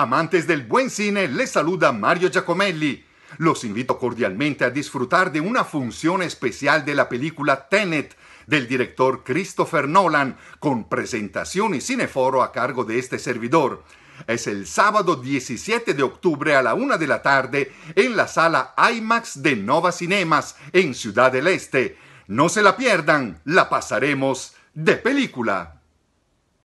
Amantes del buen cine, les saluda Mario Giacomelli. Los invito cordialmente a disfrutar de una función especial de la película Tenet del director Christopher Nolan, con presentación y cineforo a cargo de este servidor. Es el sábado 17 de octubre a la una de la tarde en la sala IMAX de Nova Cinemas, en Ciudad del Este. No se la pierdan, la pasaremos de película.